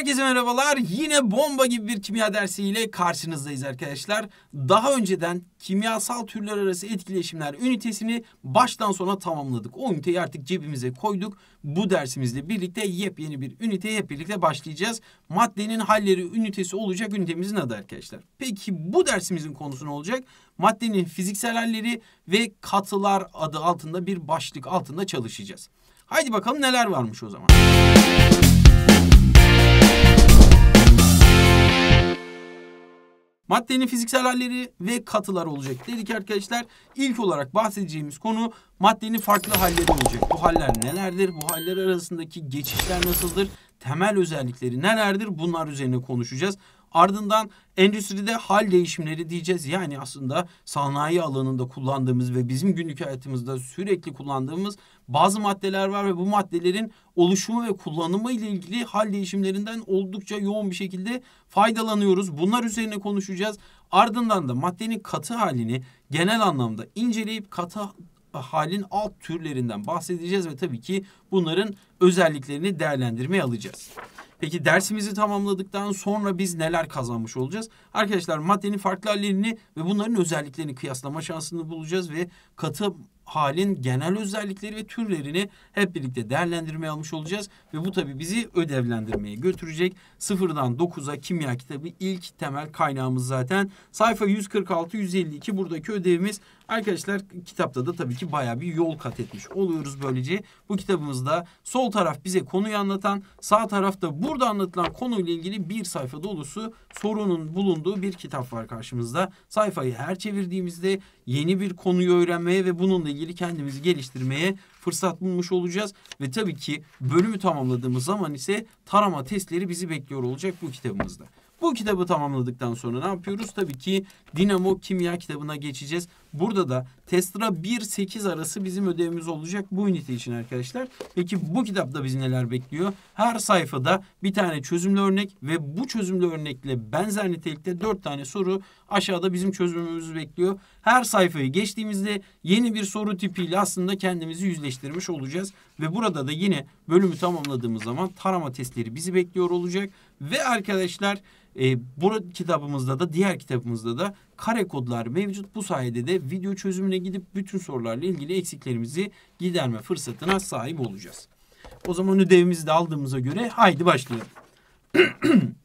Herkese merhabalar. Yine bomba gibi bir kimya dersiyle karşınızdayız arkadaşlar. Daha önceden kimyasal türler arası etkileşimler ünitesini baştan sona tamamladık. O üniteyi artık cebimize koyduk. Bu dersimizle birlikte yepyeni bir üniteye hep birlikte başlayacağız. Maddenin halleri ünitesi olacak ünitemizin adı arkadaşlar. Peki bu dersimizin konusu ne olacak? Maddenin fiziksel halleri ve katılar adı altında bir başlık altında çalışacağız. Haydi bakalım neler varmış o zaman. Maddenin fiziksel halleri ve katılar olacak. Dedik arkadaşlar İlk olarak bahsedeceğimiz konu maddenin farklı halleri olacak. Bu haller nelerdir? Bu haller arasındaki geçişler nasıldır? Temel özellikleri nelerdir? Bunlar üzerine konuşacağız. Ardından endüstride hal değişimleri diyeceğiz. Yani aslında sanayi alanında kullandığımız ve bizim günlük hayatımızda sürekli kullandığımız bazı maddeler var ve bu maddelerin oluşumu ve kullanımı ile ilgili hal değişimlerinden oldukça yoğun bir şekilde faydalanıyoruz. Bunlar üzerine konuşacağız. Ardından da maddenin katı halini genel anlamda inceleyip katı halin alt türlerinden bahsedeceğiz ve tabii ki bunların özelliklerini değerlendirmeye alacağız. Peki dersimizi tamamladıktan sonra biz neler kazanmış olacağız? Arkadaşlar maddenin farklı hallerini ve bunların özelliklerini kıyaslama şansını bulacağız ve katı halin genel özellikleri ve türlerini hep birlikte değerlendirmeye almış olacağız. Ve bu tabii bizi ödevlendirmeye götürecek. Sıfırdan 9'a kimya kitabı ilk temel kaynağımız zaten. Sayfa 146-152 buradaki ödevimiz Arkadaşlar kitapta da tabii ki baya bir yol kat etmiş oluyoruz böylece. Bu kitabımızda sol taraf bize konuyu anlatan, sağ tarafta burada anlatılan konuyla ilgili bir sayfa dolusu sorunun bulunduğu bir kitap var karşımızda. Sayfayı her çevirdiğimizde yeni bir konuyu öğrenmeye ve bununla ilgili kendimizi geliştirmeye fırsat bulmuş olacağız. Ve tabii ki bölümü tamamladığımız zaman ise tarama testleri bizi bekliyor olacak bu kitabımızda. Bu kitabı tamamladıktan sonra ne yapıyoruz? Tabii ki dinamo kimya kitabına geçeceğiz. Burada da Tesla 1-8 arası bizim ödevimiz olacak bu ünite için arkadaşlar. Peki bu kitapta bizi neler bekliyor? Her sayfada bir tane çözümlü örnek ve bu çözümlü örnekle benzer nitelikte 4 tane soru aşağıda bizim çözümümüzü bekliyor. Her sayfayı geçtiğimizde yeni bir soru tipiyle aslında kendimizi yüzleştirmiş olacağız. Ve burada da yine bölümü tamamladığımız zaman tarama testleri bizi bekliyor olacak. Ve arkadaşlar e, ee, bu kitabımızda da diğer kitabımızda da kare kodlar mevcut. Bu sayede de video çözümüne gidip bütün sorularla ilgili eksiklerimizi giderme fırsatına sahip olacağız. O zaman ödevimizi de aldığımıza göre haydi başlayalım.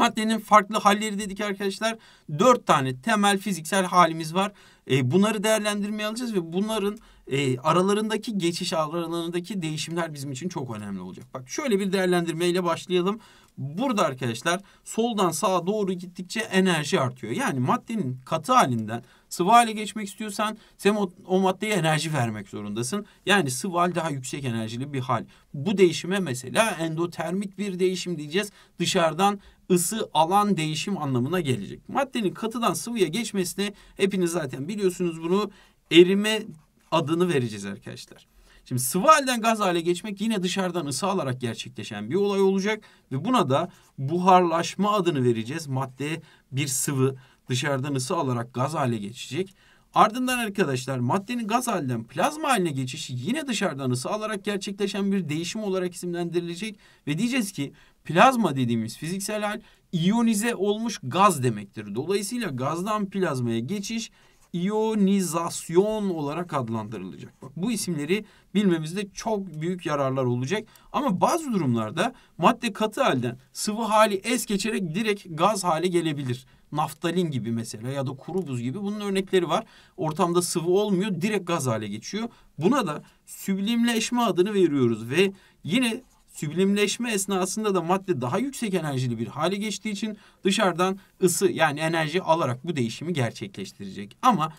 Maddenin farklı halleri dedik arkadaşlar. Dört tane temel fiziksel halimiz var. E, bunları değerlendirmeye alacağız ve bunların e, aralarındaki geçiş aralarındaki değişimler bizim için çok önemli olacak. Bak şöyle bir değerlendirmeyle başlayalım. Burada arkadaşlar soldan sağa doğru gittikçe enerji artıyor. Yani maddenin katı halinden sıvı hale geçmek istiyorsan sen o, o maddeye enerji vermek zorundasın. Yani sıvı hal daha yüksek enerjili bir hal. Bu değişime mesela endotermik bir değişim diyeceğiz. Dışarıdan ısı alan değişim anlamına gelecek. Maddenin katıdan sıvıya geçmesine hepiniz zaten biliyorsunuz bunu erime adını vereceğiz arkadaşlar. Şimdi sıvı halden gaz hale geçmek yine dışarıdan ısı alarak gerçekleşen bir olay olacak ve buna da buharlaşma adını vereceğiz. Madde bir sıvı dışarıdan ısı alarak gaz hale geçecek. Ardından arkadaşlar maddenin gaz halinden plazma haline geçişi yine dışarıdan ısı alarak gerçekleşen bir değişim olarak isimlendirilecek ve diyeceğiz ki Plazma dediğimiz fiziksel hal iyonize olmuş gaz demektir. Dolayısıyla gazdan plazmaya geçiş iyonizasyon olarak adlandırılacak. Bak bu isimleri bilmemizde çok büyük yararlar olacak. Ama bazı durumlarda madde katı halden sıvı hali es geçerek direkt gaz hale gelebilir. Naftalin gibi mesela ya da kuru buz gibi bunun örnekleri var. Ortamda sıvı olmuyor direkt gaz hale geçiyor. Buna da süblimleşme adını veriyoruz ve yine Süblimleşme esnasında da madde daha yüksek enerjili bir hale geçtiği için dışarıdan ısı yani enerji alarak bu değişimi gerçekleştirecek. Ama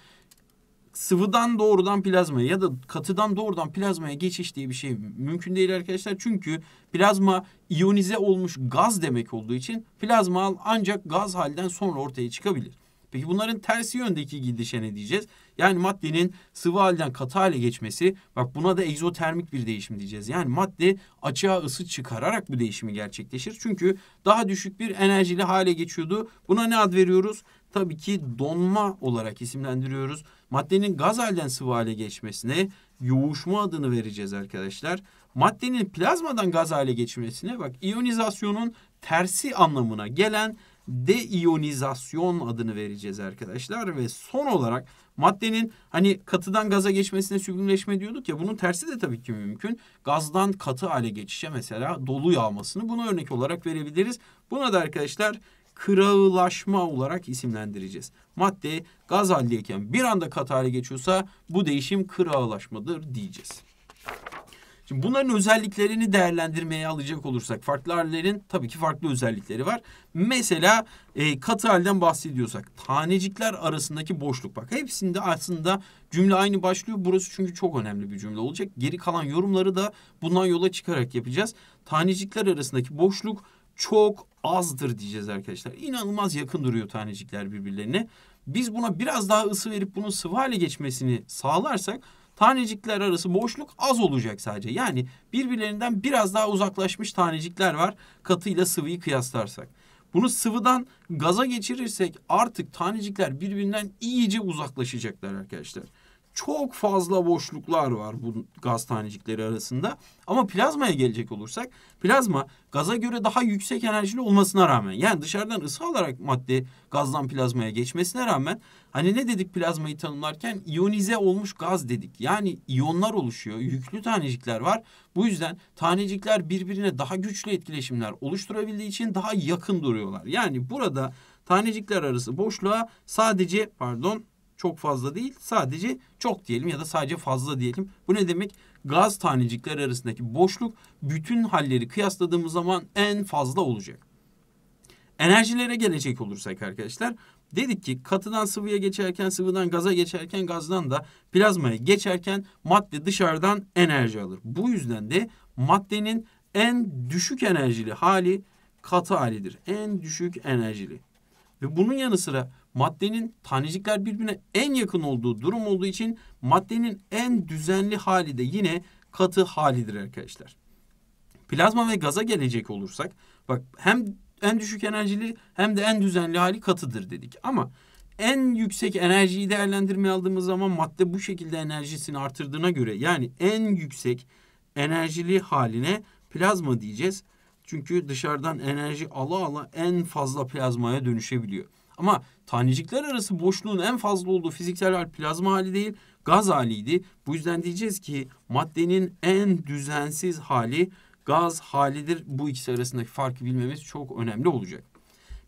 sıvıdan doğrudan plazmaya ya da katıdan doğrudan plazmaya geçiş diye bir şey mümkün değil arkadaşlar. Çünkü plazma iyonize olmuş gaz demek olduğu için plazma ancak gaz halden sonra ortaya çıkabilir. Peki bunların tersi yöndeki gidişe ne diyeceğiz? Yani maddenin sıvı halden katı hale geçmesi bak buna da egzotermik bir değişim diyeceğiz. Yani madde açığa ısı çıkararak bu değişimi gerçekleşir. Çünkü daha düşük bir enerjili hale geçiyordu. Buna ne ad veriyoruz? Tabii ki donma olarak isimlendiriyoruz. Maddenin gaz halden sıvı hale geçmesine yoğuşma adını vereceğiz arkadaşlar. Maddenin plazmadan gaz hale geçmesine bak iyonizasyonun tersi anlamına gelen deionizasyon adını vereceğiz arkadaşlar ve son olarak maddenin hani katıdan gaza geçmesine sürgünleşme diyorduk ya bunun tersi de tabii ki mümkün. Gazdan katı hale geçişe mesela dolu yağmasını bunu örnek olarak verebiliriz. Buna da arkadaşlar kırağılaşma olarak isimlendireceğiz. Madde gaz haldeyken bir anda katı hale geçiyorsa bu değişim kırağılaşmadır diyeceğiz. Şimdi bunların özelliklerini değerlendirmeye alacak olursak farklı hallerin tabii ki farklı özellikleri var. Mesela e, katı halden bahsediyorsak tanecikler arasındaki boşluk bak hepsinde aslında cümle aynı başlıyor. Burası çünkü çok önemli bir cümle olacak. Geri kalan yorumları da bundan yola çıkarak yapacağız. Tanecikler arasındaki boşluk çok azdır diyeceğiz arkadaşlar. İnanılmaz yakın duruyor tanecikler birbirlerine. Biz buna biraz daha ısı verip bunun sıvı hale geçmesini sağlarsak Tanecikler arası boşluk az olacak sadece. Yani birbirlerinden biraz daha uzaklaşmış tanecikler var katıyla sıvıyı kıyaslarsak. Bunu sıvıdan gaza geçirirsek artık tanecikler birbirinden iyice uzaklaşacaklar arkadaşlar çok fazla boşluklar var bu gaz tanecikleri arasında. Ama plazmaya gelecek olursak plazma gaza göre daha yüksek enerjili olmasına rağmen yani dışarıdan ısı alarak madde gazdan plazmaya geçmesine rağmen hani ne dedik plazmayı tanımlarken iyonize olmuş gaz dedik. Yani iyonlar oluşuyor, yüklü tanecikler var. Bu yüzden tanecikler birbirine daha güçlü etkileşimler oluşturabildiği için daha yakın duruyorlar. Yani burada tanecikler arası boşluğa sadece pardon çok fazla değil. Sadece çok diyelim ya da sadece fazla diyelim. Bu ne demek? Gaz tanecikler arasındaki boşluk bütün halleri kıyasladığımız zaman en fazla olacak. Enerjilere gelecek olursak arkadaşlar dedik ki katıdan sıvıya geçerken sıvıdan gaza geçerken gazdan da plazmaya geçerken madde dışarıdan enerji alır. Bu yüzden de maddenin en düşük enerjili hali katı halidir. En düşük enerjili. Ve bunun yanı sıra maddenin tanecikler birbirine en yakın olduğu durum olduğu için maddenin en düzenli hali de yine katı halidir arkadaşlar. Plazma ve gaza gelecek olursak bak hem en düşük enerjili hem de en düzenli hali katıdır dedik. Ama en yüksek enerjiyi değerlendirmeye aldığımız zaman madde bu şekilde enerjisini artırdığına göre yani en yüksek enerjili haline plazma diyeceğiz. Çünkü dışarıdan enerji ala ala en fazla plazmaya dönüşebiliyor. Ama tanecikler arası boşluğun en fazla olduğu fiziksel hal plazma hali değil gaz haliydi. Bu yüzden diyeceğiz ki maddenin en düzensiz hali gaz halidir. Bu ikisi arasındaki farkı bilmemiz çok önemli olacak.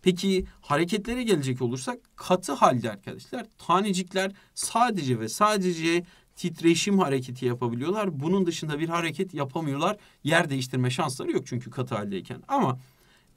Peki hareketlere gelecek olursak katı halde arkadaşlar tanecikler sadece ve sadece titreşim hareketi yapabiliyorlar. Bunun dışında bir hareket yapamıyorlar. Yer değiştirme şansları yok çünkü katı haldeyken. Ama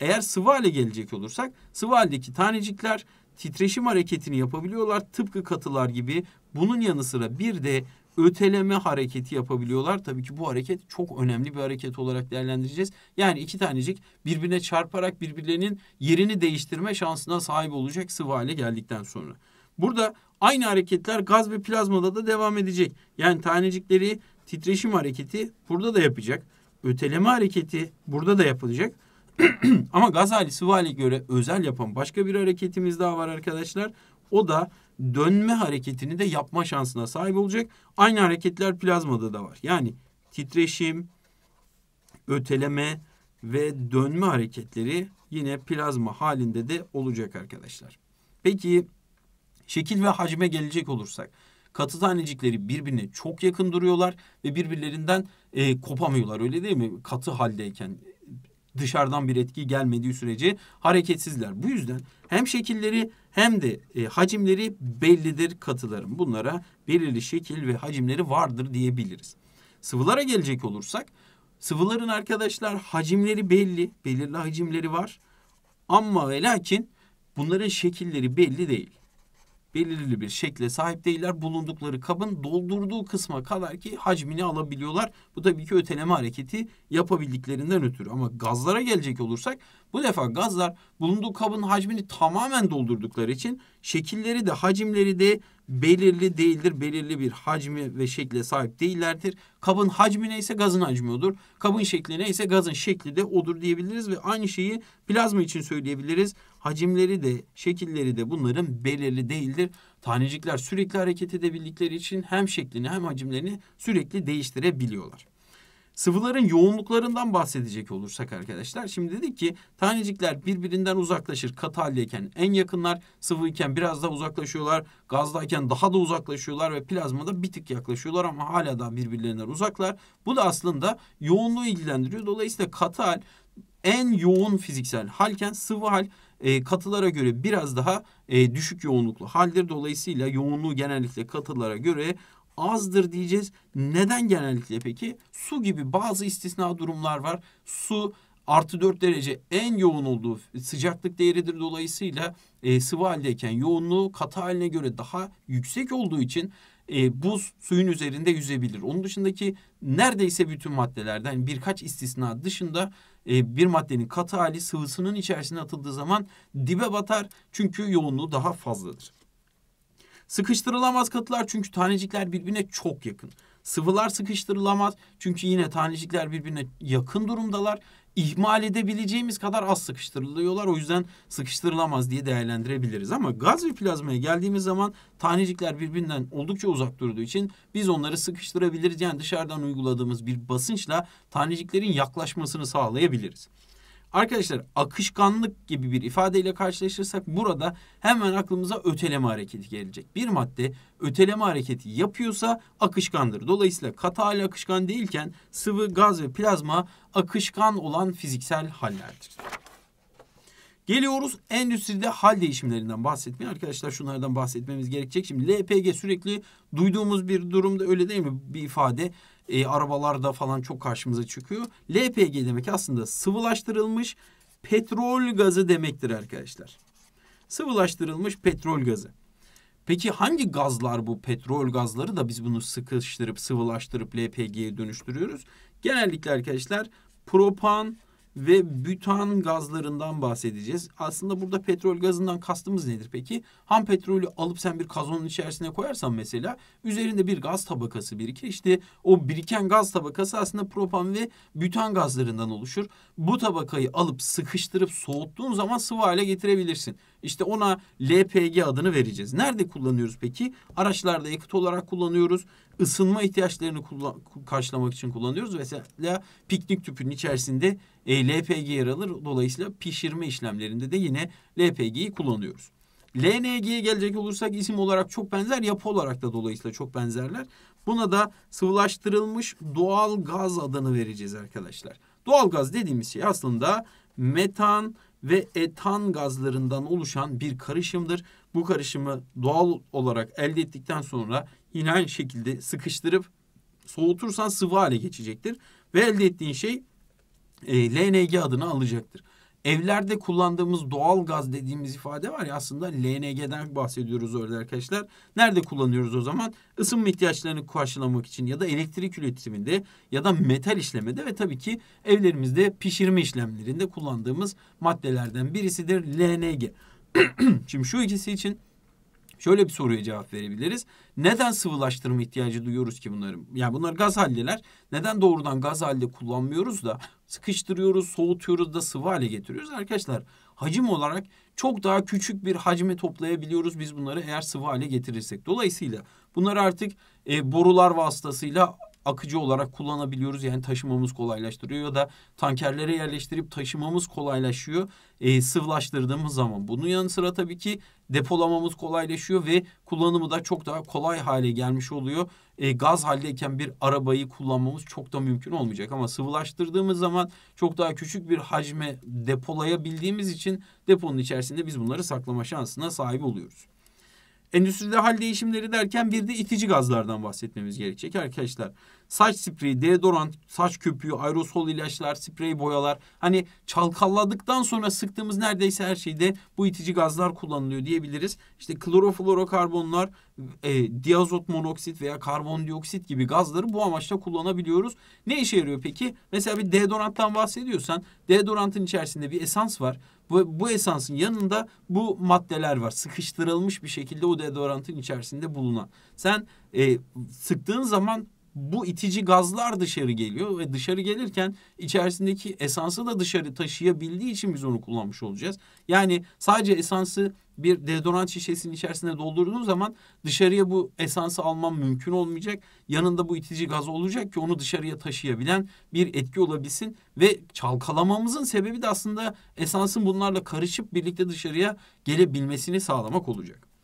eğer sıvı hale gelecek olursak sıvı haldeki tanecikler titreşim hareketini yapabiliyorlar tıpkı katılar gibi. Bunun yanı sıra bir de öteleme hareketi yapabiliyorlar. Tabii ki bu hareket çok önemli bir hareket olarak değerlendireceğiz. Yani iki tanecik birbirine çarparak birbirlerinin yerini değiştirme şansına sahip olacak sıvı hale geldikten sonra. Burada aynı hareketler gaz ve plazmada da devam edecek. Yani tanecikleri titreşim hareketi burada da yapacak. Öteleme hareketi burada da yapılacak. Ama Gazali Sıvali göre özel yapan başka bir hareketimiz daha var arkadaşlar. O da dönme hareketini de yapma şansına sahip olacak. Aynı hareketler plazmada da var. Yani titreşim, öteleme ve dönme hareketleri yine plazma halinde de olacak arkadaşlar. Peki şekil ve hacme gelecek olursak katı tanecikleri birbirine çok yakın duruyorlar ve birbirlerinden e, kopamıyorlar öyle değil mi? Katı haldeyken dışarıdan bir etki gelmediği sürece hareketsizler. Bu yüzden hem şekilleri hem de e, hacimleri bellidir katıların. Bunlara belirli şekil ve hacimleri vardır diyebiliriz. Sıvılara gelecek olursak sıvıların arkadaşlar hacimleri belli, belirli hacimleri var. Ama ve lakin bunların şekilleri belli değil belirli bir şekle sahip değiller. Bulundukları kabın doldurduğu kısma kadar ki hacmini alabiliyorlar. Bu tabii ki öteleme hareketi yapabildiklerinden ötürü. Ama gazlara gelecek olursak bu defa gazlar bulunduğu kabın hacmini tamamen doldurdukları için şekilleri de hacimleri de belirli değildir. Belirli bir hacmi ve şekle sahip değillerdir. Kabın hacmi neyse gazın hacmi odur. Kabın şekli neyse gazın şekli de odur diyebiliriz ve aynı şeyi plazma için söyleyebiliriz. Hacimleri de şekilleri de bunların belirli değildir. Tanecikler sürekli hareket edebildikleri için hem şeklini hem hacimlerini sürekli değiştirebiliyorlar. Sıvıların yoğunluklarından bahsedecek olursak arkadaşlar. Şimdi dedik ki tanecikler birbirinden uzaklaşır. Katı haldeyken en yakınlar, sıvıyken biraz daha uzaklaşıyorlar. Gazdayken daha da uzaklaşıyorlar ve plazmada bir tık yaklaşıyorlar ama hala daha birbirlerinden uzaklar. Bu da aslında yoğunluğu ilgilendiriyor. Dolayısıyla katı hal en yoğun fiziksel halken sıvı hal e, katılara göre biraz daha e, düşük yoğunluklu haldir. Dolayısıyla yoğunluğu genellikle katılara göre azdır diyeceğiz. Neden genellikle peki? Su gibi bazı istisna durumlar var. Su artı 4 derece en yoğun olduğu sıcaklık değeridir. Dolayısıyla e, sıvı haldeyken yoğunluğu katı haline göre daha yüksek olduğu için e, buz suyun üzerinde yüzebilir. Onun dışındaki neredeyse bütün maddelerden birkaç istisna dışında e, bir maddenin katı hali sıvısının içerisine atıldığı zaman dibe batar. Çünkü yoğunluğu daha fazladır. Sıkıştırılamaz katılar çünkü tanecikler birbirine çok yakın. Sıvılar sıkıştırılamaz çünkü yine tanecikler birbirine yakın durumdalar. İhmal edebileceğimiz kadar az sıkıştırılıyorlar. O yüzden sıkıştırılamaz diye değerlendirebiliriz. Ama gaz ve plazmaya geldiğimiz zaman tanecikler birbirinden oldukça uzak durduğu için biz onları sıkıştırabiliriz. Yani dışarıdan uyguladığımız bir basınçla taneciklerin yaklaşmasını sağlayabiliriz. Arkadaşlar akışkanlık gibi bir ifadeyle karşılaşırsak burada hemen aklımıza öteleme hareketi gelecek. Bir madde öteleme hareketi yapıyorsa akışkandır. Dolayısıyla katı hali akışkan değilken sıvı, gaz ve plazma akışkan olan fiziksel hallerdir. Geliyoruz endüstride hal değişimlerinden bahsetmeye. Arkadaşlar şunlardan bahsetmemiz gerekecek. Şimdi LPG sürekli duyduğumuz bir durumda öyle değil mi bir ifade? e, arabalarda falan çok karşımıza çıkıyor. LPG demek aslında sıvılaştırılmış petrol gazı demektir arkadaşlar. Sıvılaştırılmış petrol gazı. Peki hangi gazlar bu petrol gazları da biz bunu sıkıştırıp sıvılaştırıp LPG'ye dönüştürüyoruz? Genellikle arkadaşlar propan, ve bütan gazlarından bahsedeceğiz. Aslında burada petrol gazından kastımız nedir peki? Ham petrolü alıp sen bir kazonun içerisine koyarsan mesela üzerinde bir gaz tabakası birikir. İşte o biriken gaz tabakası aslında propan ve bütan gazlarından oluşur. Bu tabakayı alıp sıkıştırıp soğuttuğun zaman sıvı hale getirebilirsin. İşte ona LPG adını vereceğiz. Nerede kullanıyoruz peki? Araçlarda yakıt olarak kullanıyoruz. Isınma ihtiyaçlarını karşılamak için kullanıyoruz. Mesela piknik tüpünün içerisinde e, LPG yer alır. Dolayısıyla pişirme işlemlerinde de yine LPG'yi kullanıyoruz. LNG'ye gelecek olursak isim olarak çok benzer, yapı olarak da dolayısıyla çok benzerler. Buna da sıvılaştırılmış doğal gaz adını vereceğiz arkadaşlar. Doğal gaz dediğimiz şey aslında metan, ve etan gazlarından oluşan bir karışımdır. Bu karışımı doğal olarak elde ettikten sonra yine aynı şekilde sıkıştırıp soğutursan sıvı hale geçecektir. Ve elde ettiğin şey e, LNG adını alacaktır. Evlerde kullandığımız doğal gaz dediğimiz ifade var ya aslında LNG'den bahsediyoruz öyle arkadaşlar. Nerede kullanıyoruz o zaman? Isınma ihtiyaçlarını karşılamak için ya da elektrik üretiminde ya da metal işlemede ve tabii ki evlerimizde pişirme işlemlerinde kullandığımız maddelerden birisidir LNG. Şimdi şu ikisi için şöyle bir soruya cevap verebiliriz. Neden sıvılaştırma ihtiyacı duyuyoruz ki bunları? Yani bunlar gaz haldeler. Neden doğrudan gaz halde kullanmıyoruz da sıkıştırıyoruz, soğutuyoruz da sıvı hale getiriyoruz? Arkadaşlar hacim olarak çok daha küçük bir hacme toplayabiliyoruz biz bunları eğer sıvı hale getirirsek. Dolayısıyla bunları artık e, borular vasıtasıyla akıcı olarak kullanabiliyoruz. Yani taşımamız kolaylaştırıyor ya da tankerlere yerleştirip taşımamız kolaylaşıyor. E, sıvılaştırdığımız zaman. Bunun yanı sıra tabii ki depolamamız kolaylaşıyor ve kullanımı da çok daha kolay hale gelmiş oluyor. E, gaz haldeyken bir arabayı kullanmamız çok da mümkün olmayacak ama sıvılaştırdığımız zaman çok daha küçük bir hacme depolayabildiğimiz için deponun içerisinde biz bunları saklama şansına sahip oluyoruz. Endüstride hal değişimleri derken bir de itici gazlardan bahsetmemiz gerekecek arkadaşlar saç spreyi, deodorant, saç köpüğü, aerosol ilaçlar, sprey boyalar hani çalkalladıktan sonra sıktığımız neredeyse her şeyde bu itici gazlar kullanılıyor diyebiliriz. İşte kloroflorokarbonlar, e, diazot monoksit veya karbondioksit gibi gazları bu amaçla kullanabiliyoruz. Ne işe yarıyor peki? Mesela bir deodoranttan bahsediyorsan deodorantın içerisinde bir esans var. Bu, bu esansın yanında bu maddeler var. Sıkıştırılmış bir şekilde o deodorantın içerisinde bulunan. Sen e, sıktığın zaman bu itici gazlar dışarı geliyor ve dışarı gelirken içerisindeki esansı da dışarı taşıyabildiği için biz onu kullanmış olacağız. Yani sadece esansı bir deodorant şişesinin içerisine doldurduğun zaman dışarıya bu esansı alman mümkün olmayacak. Yanında bu itici gaz olacak ki onu dışarıya taşıyabilen bir etki olabilsin ve çalkalamamızın sebebi de aslında esansın bunlarla karışıp birlikte dışarıya gelebilmesini sağlamak olacak.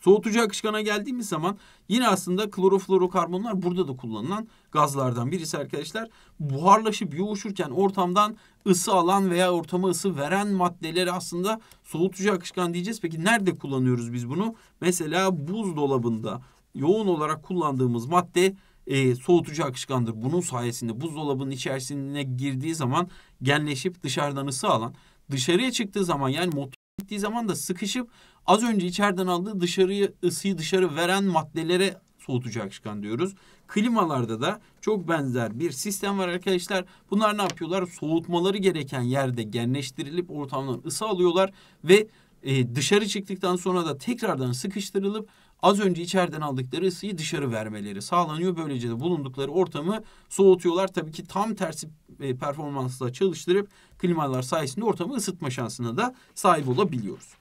Soğutucu akışkana geldiğimiz zaman yine aslında kloroflorokarbonlar burada da kullanılan gazlardan birisi arkadaşlar. Buharlaşıp yoğuşurken ortamdan ısı alan veya ortama ısı veren maddeleri aslında soğutucu akışkan diyeceğiz. Peki nerede kullanıyoruz biz bunu? Mesela buzdolabında yoğun olarak kullandığımız madde e, soğutucu akışkandır. Bunun sayesinde buzdolabının içerisine girdiği zaman genleşip dışarıdan ısı alan dışarıya çıktığı zaman yani gittiği zaman da sıkışıp az önce içeriden aldığı dışarıyı ısıyı dışarı veren maddelere soğutacak çıkan diyoruz. Klimalarda da çok benzer bir sistem var arkadaşlar. Bunlar ne yapıyorlar? Soğutmaları gereken yerde genleştirilip ortamdan ısı alıyorlar ve e, dışarı çıktıktan sonra da tekrardan sıkıştırılıp az önce içeriden aldıkları ısıyı dışarı vermeleri sağlanıyor. Böylece de bulundukları ortamı soğutuyorlar. Tabii ki tam tersi e, performansla çalıştırıp klimalar sayesinde ortamı ısıtma şansına da sahip olabiliyoruz.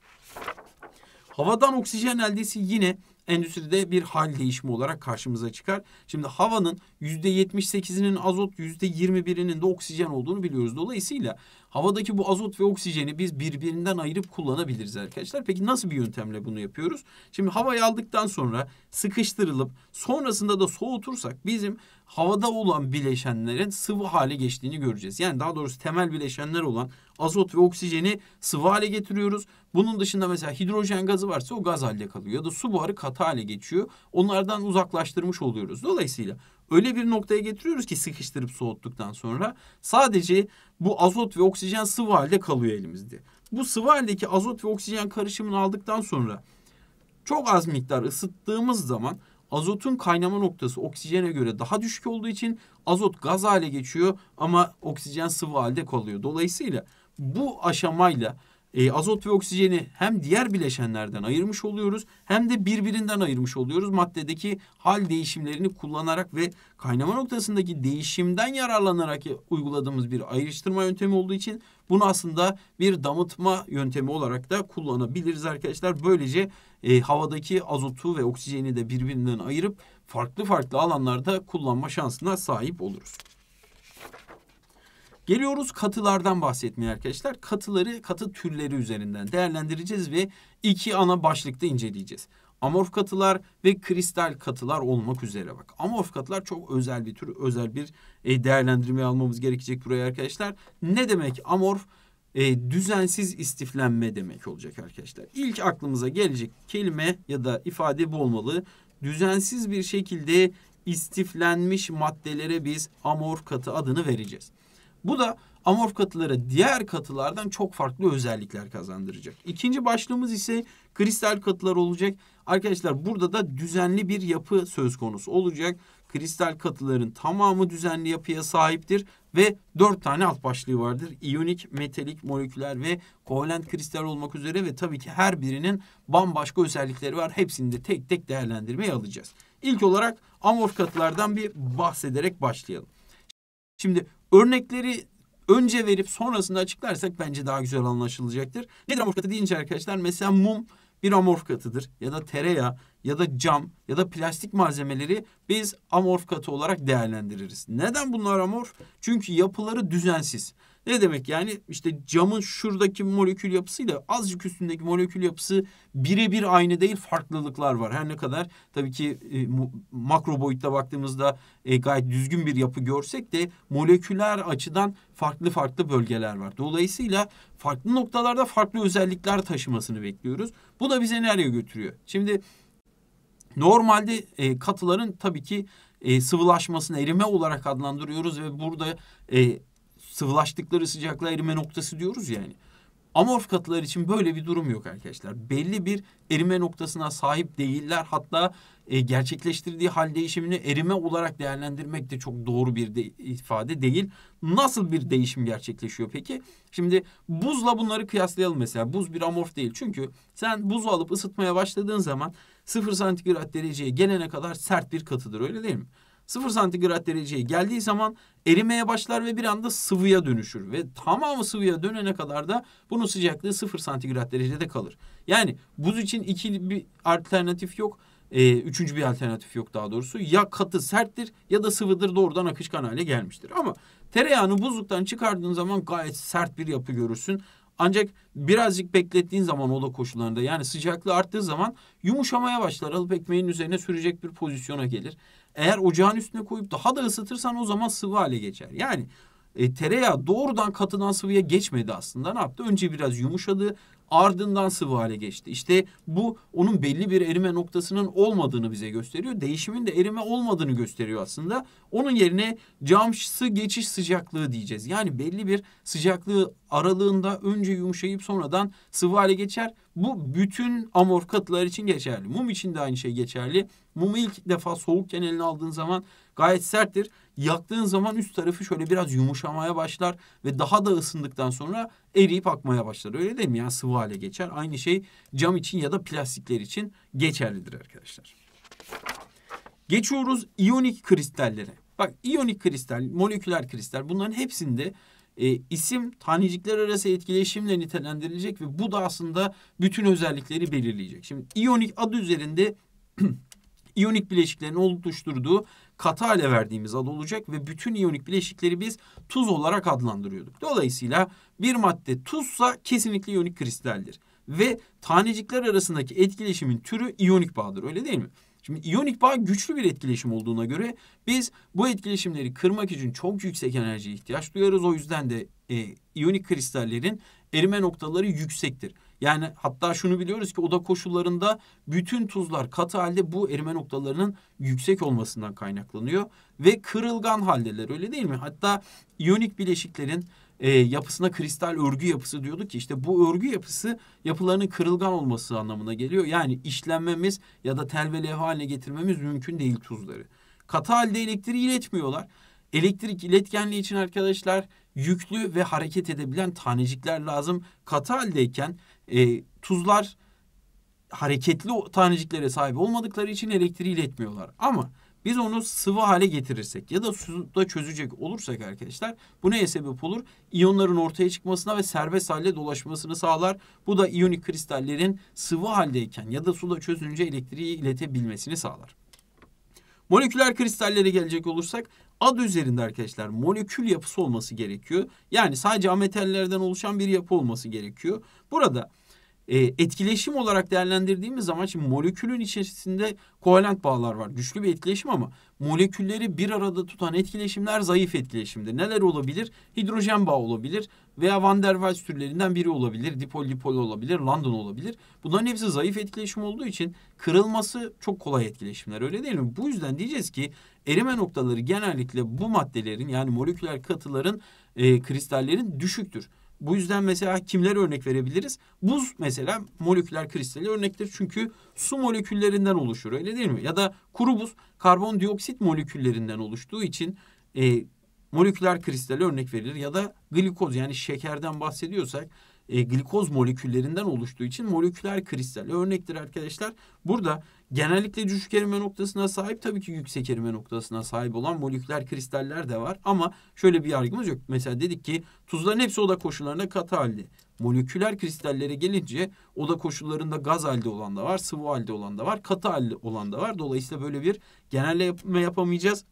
Havadan oksijen eldesi yine endüstride bir hal değişimi olarak karşımıza çıkar. Şimdi havanın %78'inin azot, %21'inin de oksijen olduğunu biliyoruz. Dolayısıyla Havadaki bu azot ve oksijeni biz birbirinden ayırıp kullanabiliriz arkadaşlar. Peki nasıl bir yöntemle bunu yapıyoruz? Şimdi havayı aldıktan sonra sıkıştırılıp sonrasında da soğutursak bizim havada olan bileşenlerin sıvı hale geçtiğini göreceğiz. Yani daha doğrusu temel bileşenler olan azot ve oksijeni sıvı hale getiriyoruz. Bunun dışında mesela hidrojen gazı varsa o gaz halde kalıyor ya da su buharı katı hale geçiyor. Onlardan uzaklaştırmış oluyoruz. Dolayısıyla öyle bir noktaya getiriyoruz ki sıkıştırıp soğuttuktan sonra sadece bu azot ve oksijen sıvı halde kalıyor elimizde. Bu sıvı haldeki azot ve oksijen karışımını aldıktan sonra çok az miktar ısıttığımız zaman azotun kaynama noktası oksijene göre daha düşük olduğu için azot gaz hale geçiyor ama oksijen sıvı halde kalıyor. Dolayısıyla bu aşamayla e, azot ve oksijeni hem diğer bileşenlerden ayırmış oluyoruz hem de birbirinden ayırmış oluyoruz. Maddedeki hal değişimlerini kullanarak ve kaynama noktasındaki değişimden yararlanarak uyguladığımız bir ayrıştırma yöntemi olduğu için bunu aslında bir damıtma yöntemi olarak da kullanabiliriz arkadaşlar. Böylece e, havadaki azotu ve oksijeni de birbirinden ayırıp farklı farklı alanlarda kullanma şansına sahip oluruz. Geliyoruz katılardan bahsetmeye arkadaşlar. Katıları katı türleri üzerinden değerlendireceğiz ve iki ana başlıkta inceleyeceğiz. Amorf katılar ve kristal katılar olmak üzere bak. Amorf katılar çok özel bir tür, özel bir e, değerlendirme almamız gerekecek buraya arkadaşlar. Ne demek amorf? E, düzensiz istiflenme demek olacak arkadaşlar. İlk aklımıza gelecek kelime ya da ifade bu olmalı. Düzensiz bir şekilde istiflenmiş maddelere biz amorf katı adını vereceğiz. Bu da amorf katılara diğer katılardan çok farklı özellikler kazandıracak. İkinci başlığımız ise kristal katılar olacak. Arkadaşlar burada da düzenli bir yapı söz konusu olacak. Kristal katıların tamamı düzenli yapıya sahiptir ve dört tane alt başlığı vardır. İyonik, metalik, moleküler ve kovalent kristal olmak üzere ve tabii ki her birinin bambaşka özellikleri var. Hepsini de tek tek değerlendirmeye alacağız. İlk olarak amorf katılardan bir bahsederek başlayalım. Şimdi Örnekleri önce verip sonrasında açıklarsak bence daha güzel anlaşılacaktır. Nedir amorf katı deyince arkadaşlar mesela mum bir amorf katıdır ya da tereyağı ya da cam ya da plastik malzemeleri biz amorf katı olarak değerlendiririz. Neden bunlar amorf? Çünkü yapıları düzensiz. Ne demek yani işte camın şuradaki molekül yapısıyla azıcık üstündeki molekül yapısı birebir aynı değil farklılıklar var. Her ne kadar tabii ki e, makro boyutta baktığımızda e, gayet düzgün bir yapı görsek de moleküler açıdan farklı farklı bölgeler var. Dolayısıyla farklı noktalarda farklı özellikler taşımasını bekliyoruz. Bu da bizi nereye götürüyor? Şimdi normalde e, katıların tabii ki e, sıvılaşmasını erime olarak adlandırıyoruz ve burada e, sıvılaştıkları sıcaklığa erime noktası diyoruz yani. Amorf katılar için böyle bir durum yok arkadaşlar. Belli bir erime noktasına sahip değiller. Hatta e, gerçekleştirdiği hal değişimini erime olarak değerlendirmek de çok doğru bir de, ifade değil. Nasıl bir değişim gerçekleşiyor peki? Şimdi buzla bunları kıyaslayalım mesela. Buz bir amorf değil. Çünkü sen buzu alıp ısıtmaya başladığın zaman 0 santigrat dereceye gelene kadar sert bir katıdır öyle değil mi? 0 santigrat dereceye geldiği zaman erimeye başlar ve bir anda sıvıya dönüşür. Ve tamamı sıvıya dönene kadar da bunun sıcaklığı 0 santigrat derecede kalır. Yani buz için iki bir alternatif yok. E, üçüncü bir alternatif yok daha doğrusu. Ya katı serttir ya da sıvıdır doğrudan akışkan hale gelmiştir. Ama tereyağını buzluktan çıkardığın zaman gayet sert bir yapı görürsün. Ancak birazcık beklettiğin zaman oda koşullarında yani sıcaklığı arttığı zaman yumuşamaya başlar. Alıp ekmeğin üzerine sürecek bir pozisyona gelir. Eğer ocağın üstüne koyup daha da ısıtırsan o zaman sıvı hale geçer. Yani e, tereyağı doğrudan katıdan sıvıya geçmedi aslında. Ne yaptı? Önce biraz yumuşadı ardından sıvı hale geçti. İşte bu onun belli bir erime noktasının olmadığını bize gösteriyor. Değişimin de erime olmadığını gösteriyor aslında. Onun yerine camsı geçiş sıcaklığı diyeceğiz. Yani belli bir sıcaklığı aralığında önce yumuşayıp sonradan sıvı hale geçer. Bu bütün amorf katılar için geçerli. Mum için de aynı şey geçerli. Mumu ilk defa soğukken eline aldığın zaman gayet serttir. Yaktığın zaman üst tarafı şöyle biraz yumuşamaya başlar ve daha da ısındıktan sonra eriyip akmaya başlar. Öyle değil mi? Yani sıvı hale geçer. Aynı şey cam için ya da plastikler için geçerlidir arkadaşlar. Geçiyoruz iyonik kristallere. Bak iyonik kristal, moleküler kristal bunların hepsinde e, isim tanecikler arası etkileşimle nitelendirilecek ve bu da aslında bütün özellikleri belirleyecek. Şimdi iyonik adı üzerinde iyonik bileşiklerin oluşturduğu katı hale verdiğimiz ad olacak ve bütün iyonik bileşikleri biz tuz olarak adlandırıyorduk. Dolayısıyla bir madde tuzsa kesinlikle iyonik kristaldir. Ve tanecikler arasındaki etkileşimin türü iyonik bağdır öyle değil mi? Şimdi iyonik bağ güçlü bir etkileşim olduğuna göre biz bu etkileşimleri kırmak için çok yüksek enerjiye ihtiyaç duyarız. O yüzden de e, iyonik kristallerin erime noktaları yüksektir. Yani hatta şunu biliyoruz ki oda koşullarında bütün tuzlar katı halde bu erime noktalarının yüksek olmasından kaynaklanıyor. Ve kırılgan haldeler öyle değil mi? Hatta iyonik bileşiklerin e, yapısına kristal örgü yapısı diyorduk ki işte bu örgü yapısı yapılarının kırılgan olması anlamına geliyor. Yani işlenmemiz ya da tel ve levha haline getirmemiz mümkün değil tuzları. Katı halde elektriği iletmiyorlar. Elektrik iletkenliği için arkadaşlar yüklü ve hareket edebilen tanecikler lazım. Katı haldeyken e, tuzlar hareketli taneciklere sahip olmadıkları için elektriği iletmiyorlar. Ama biz onu sıvı hale getirirsek ya da suda çözecek olursak arkadaşlar bu neye sebep olur? İyonların ortaya çıkmasına ve serbest halde dolaşmasını sağlar. Bu da iyonik kristallerin sıvı haldeyken ya da suda çözünce elektriği iletebilmesini sağlar. Moleküler kristallere gelecek olursak adı üzerinde arkadaşlar molekül yapısı olması gerekiyor. Yani sadece ametallerden oluşan bir yapı olması gerekiyor. Burada e, etkileşim olarak değerlendirdiğimiz zaman şimdi molekülün içerisinde kovalent bağlar var. Güçlü bir etkileşim ama molekülleri bir arada tutan etkileşimler zayıf etkileşimdir. Neler olabilir? Hidrojen bağı olabilir veya Van der Waals türlerinden biri olabilir. Dipol dipol olabilir, London olabilir. Bunların hepsi zayıf etkileşim olduğu için kırılması çok kolay etkileşimler öyle değil mi? Bu yüzden diyeceğiz ki Erime noktaları genellikle bu maddelerin yani moleküler katıların e, kristallerin düşüktür. Bu yüzden mesela kimler örnek verebiliriz? Buz mesela moleküler kristali örnektir. Çünkü su moleküllerinden oluşur öyle değil mi? Ya da kuru buz karbondioksit moleküllerinden oluştuğu için e, moleküler kristali örnek verilir. Ya da glikoz yani şekerden bahsediyorsak e, glikoz moleküllerinden oluştuğu için moleküler kristal örnektir arkadaşlar. Burada genellikle düşük erime noktasına sahip tabii ki yüksek erime noktasına sahip olan moleküler kristaller de var. Ama şöyle bir yargımız yok. Mesela dedik ki tuzların hepsi oda koşullarına katı halde. Moleküler kristallere gelince oda koşullarında gaz halde olan da var, sıvı halde olan da var, katı halde olan da var. Dolayısıyla böyle bir genelleme yapamayacağız.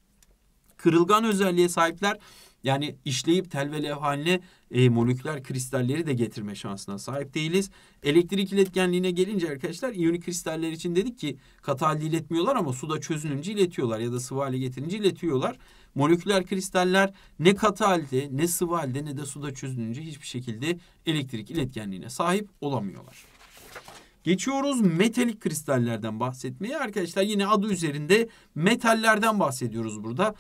Kırılgan özelliğe sahipler. Yani işleyip tel ve levh haline e, moleküler kristalleri de getirme şansına sahip değiliz. Elektrik iletkenliğine gelince arkadaşlar iyonik kristaller için dedik ki katı halde iletmiyorlar ama suda çözününce iletiyorlar ya da sıvı hale getirince iletiyorlar. Moleküler kristaller ne katalde, ne sıvı halde ne de suda çözününce hiçbir şekilde elektrik iletkenliğine sahip olamıyorlar. Geçiyoruz metalik kristallerden bahsetmeye. Arkadaşlar yine adı üzerinde metallerden bahsediyoruz burada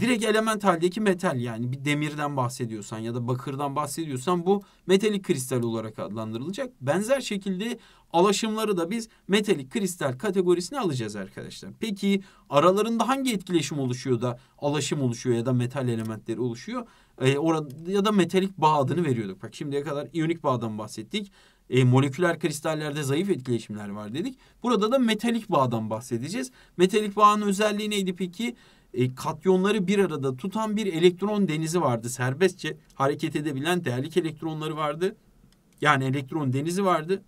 direkt element haldeki metal yani bir demirden bahsediyorsan ya da bakırdan bahsediyorsan bu metalik kristal olarak adlandırılacak. Benzer şekilde alaşımları da biz metalik kristal kategorisine alacağız arkadaşlar. Peki aralarında hangi etkileşim oluşuyor da alaşım oluşuyor ya da metal elementleri oluşuyor? E, orada ya da metalik bağ adını veriyorduk. Bak şimdiye kadar iyonik bağdan bahsettik. E, moleküler kristallerde zayıf etkileşimler var dedik. Burada da metalik bağdan bahsedeceğiz. Metalik bağın özelliği neydi peki? Peki e, katyonları bir arada tutan bir elektron denizi vardı. Serbestçe hareket edebilen değerlik elektronları vardı. Yani elektron denizi vardı.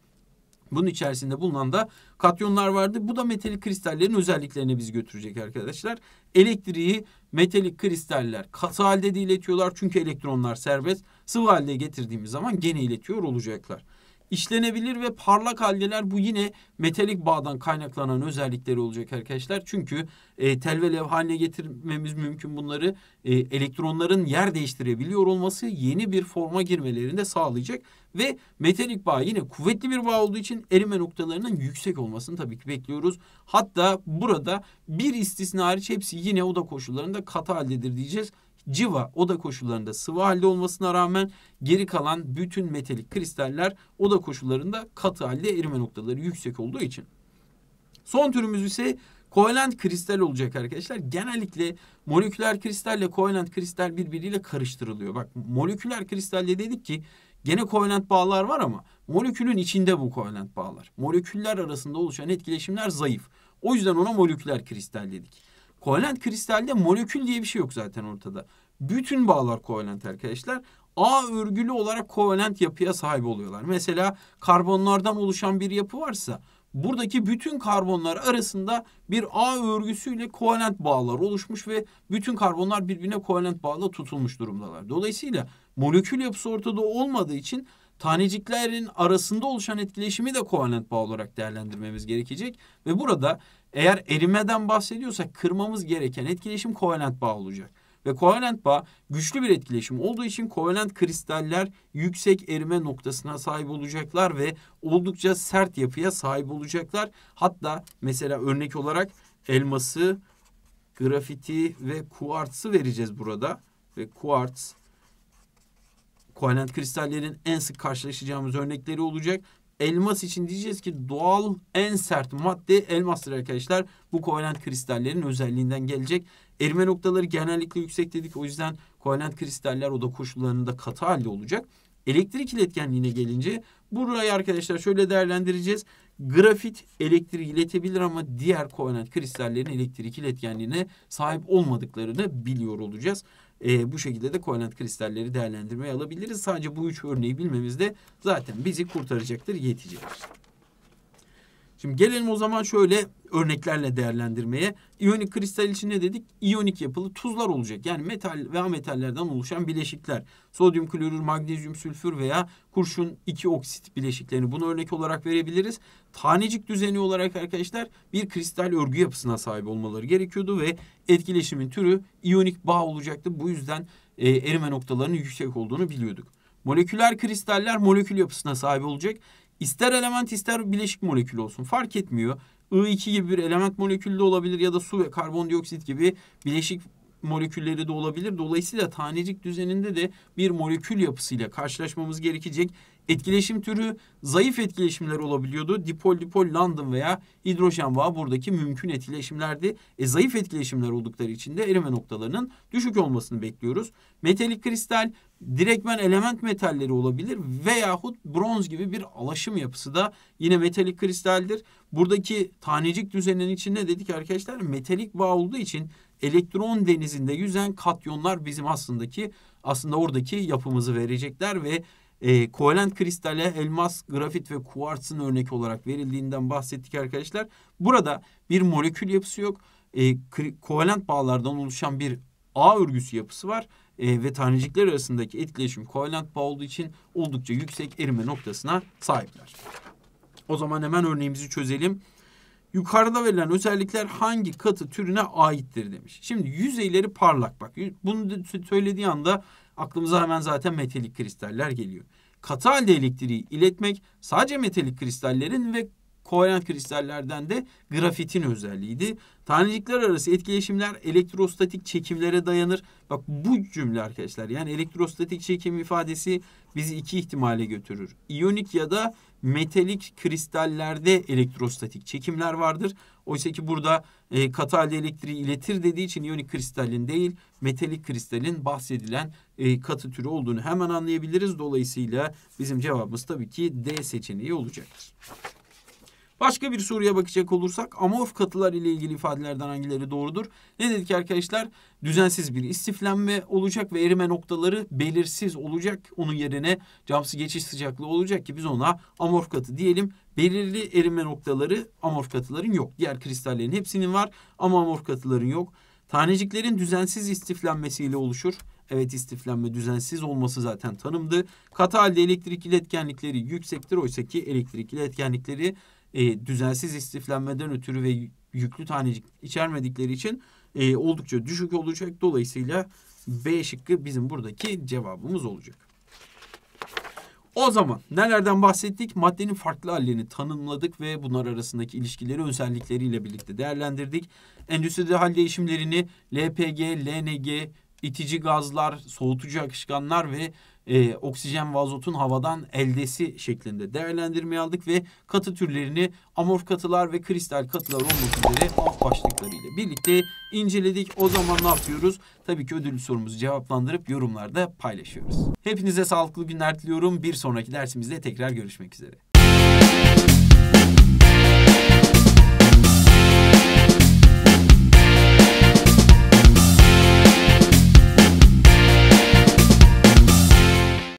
Bunun içerisinde bulunan da katyonlar vardı. Bu da metalik kristallerin özelliklerine biz götürecek arkadaşlar. Elektriği metalik kristaller katı halde de iletiyorlar. Çünkü elektronlar serbest. Sıvı halde getirdiğimiz zaman gene iletiyor olacaklar işlenebilir ve parlak haldeler bu yine metalik bağdan kaynaklanan özellikleri olacak arkadaşlar. Çünkü e, tel ve lev haline getirmemiz mümkün bunları. E, elektronların yer değiştirebiliyor olması yeni bir forma girmelerini de sağlayacak. Ve metalik bağ yine kuvvetli bir bağ olduğu için erime noktalarının yüksek olmasını tabii ki bekliyoruz. Hatta burada bir istisna hariç hepsi yine oda koşullarında katı haldedir diyeceğiz civa oda koşullarında sıvı halde olmasına rağmen geri kalan bütün metalik kristaller oda koşullarında katı halde erime noktaları yüksek olduğu için. Son türümüz ise kovalent kristal olacak arkadaşlar. Genellikle moleküler kristalle kovalent kristal birbiriyle karıştırılıyor. Bak moleküler kristalle dedik ki gene kovalent bağlar var ama molekülün içinde bu kovalent bağlar. Moleküller arasında oluşan etkileşimler zayıf. O yüzden ona moleküler kristal dedik. Kovalent kristalde molekül diye bir şey yok zaten ortada. Bütün bağlar kovalent arkadaşlar. A örgülü olarak kovalent yapıya sahip oluyorlar. Mesela karbonlardan oluşan bir yapı varsa buradaki bütün karbonlar arasında bir A örgüsüyle kovalent bağlar oluşmuş ve bütün karbonlar birbirine kovalent bağla tutulmuş durumdalar. Dolayısıyla molekül yapısı ortada olmadığı için taneciklerin arasında oluşan etkileşimi de kovalent bağ olarak değerlendirmemiz gerekecek ve burada eğer erimeden bahsediyorsak kırmamız gereken etkileşim kovalent bağ olacak. Ve kovalent bağ güçlü bir etkileşim olduğu için kovalent kristaller yüksek erime noktasına sahip olacaklar ve oldukça sert yapıya sahip olacaklar. Hatta mesela örnek olarak elması, grafiti ve kuartsı vereceğiz burada. Ve kuarts kovalent kristallerin en sık karşılaşacağımız örnekleri olacak elmas için diyeceğiz ki doğal en sert madde elmastır arkadaşlar. Bu kovalent kristallerin özelliğinden gelecek. Erime noktaları genellikle yüksek dedik. O yüzden kovalent kristaller oda koşullarında katı halde olacak. Elektrik iletkenliğine gelince burayı arkadaşlar şöyle değerlendireceğiz. Grafit elektrik iletebilir ama diğer kovalent kristallerin elektrik iletkenliğine sahip olmadıklarını biliyor olacağız. E, bu şekilde de kovalent kristalleri değerlendirmeye alabiliriz. Sadece bu üç örneği bilmemiz de zaten bizi kurtaracaktır, yetecektir. Şimdi gelelim o zaman şöyle örneklerle değerlendirmeye. İyonik kristal için ne dedik? İyonik yapılı tuzlar olacak. Yani metal veya metallerden oluşan bileşikler. Sodyum klorür, magnezyum sülfür veya kurşun iki oksit bileşiklerini bunu örnek olarak verebiliriz. Tanecik düzeni olarak arkadaşlar bir kristal örgü yapısına sahip olmaları gerekiyordu ve etkileşimin türü iyonik bağ olacaktı. Bu yüzden e, erime noktalarının yüksek olduğunu biliyorduk. Moleküler kristaller molekül yapısına sahip olacak. İster element ister bileşik molekül olsun fark etmiyor. I2 gibi bir element molekülü de olabilir ya da su ve karbondioksit gibi bileşik molekülleri de olabilir. Dolayısıyla tanecik düzeninde de bir molekül yapısıyla karşılaşmamız gerekecek. Etkileşim türü zayıf etkileşimler olabiliyordu. Dipol dipol London veya hidrojen bağı buradaki mümkün etkileşimlerdi. E, zayıf etkileşimler oldukları için de erime noktalarının düşük olmasını bekliyoruz. Metalik kristal direktmen element metalleri olabilir veyahut bronz gibi bir alaşım yapısı da yine metalik kristaldir. Buradaki tanecik düzeninin içinde dedik arkadaşlar metalik bağ olduğu için elektron denizinde yüzen katyonlar bizim aslında ki aslında oradaki yapımızı verecekler ve e, kovalent kristale elmas, grafit ve kuartsın örnek olarak verildiğinden bahsettik arkadaşlar. Burada bir molekül yapısı yok. E, kovalent bağlardan oluşan bir ağ örgüsü yapısı var. E, ve tanecikler arasındaki etkileşim kovalent bağ olduğu için oldukça yüksek erime noktasına sahipler. O zaman hemen örneğimizi çözelim. Yukarıda verilen özellikler hangi katı türüne aittir demiş. Şimdi yüzeyleri parlak bak. Bunu söylediği anda aklımıza hemen zaten metalik kristaller geliyor. Katı halde elektriği iletmek sadece metalik kristallerin ve kovalent kristallerden de grafitin özelliğiydi. Tanecikler arası etkileşimler elektrostatik çekimlere dayanır. Bak bu cümle arkadaşlar yani elektrostatik çekim ifadesi bizi iki ihtimale götürür. İyonik ya da metalik kristallerde elektrostatik çekimler vardır. Oysa ki burada e, katı halde elektriği iletir dediği için iyonik kristalin değil metalik kristalin bahsedilen e, katı türü olduğunu hemen anlayabiliriz. Dolayısıyla bizim cevabımız tabii ki D seçeneği olacaktır. Başka bir soruya bakacak olursak amorf katılar ile ilgili ifadelerden hangileri doğrudur? Ne dedik arkadaşlar? Düzensiz bir istiflenme olacak ve erime noktaları belirsiz olacak. Onun yerine camsı geçiş sıcaklığı olacak ki biz ona amorf katı diyelim. Belirli erime noktaları amorf katıların yok. Diğer kristallerin hepsinin var ama amorf katıların yok. Taneciklerin düzensiz istiflenmesiyle oluşur. Evet istiflenme düzensiz olması zaten tanımdı. Katı halde elektrik iletkenlikleri yüksektir oysa ki elektrik iletkenlikleri e, düzensiz istiflenmeden ötürü ve yüklü tanecik içermedikleri için e, oldukça düşük olacak. Dolayısıyla B şıkkı bizim buradaki cevabımız olacak. O zaman nelerden bahsettik? Maddenin farklı hallerini tanımladık ve bunlar arasındaki ilişkileri özellikleriyle birlikte değerlendirdik. Endüstride hal değişimlerini LPG, LNG, itici gazlar, soğutucu akışkanlar ve e, oksijen ve azotun havadan eldesi şeklinde değerlendirmeye aldık ve katı türlerini amorf katılar ve kristal katılar olmak üzere alt başlıklarıyla birlikte inceledik. O zaman ne yapıyoruz? Tabii ki ödüllü sorumuzu cevaplandırıp yorumlarda paylaşıyoruz. Hepinize sağlıklı günler diliyorum. Bir sonraki dersimizde tekrar görüşmek üzere.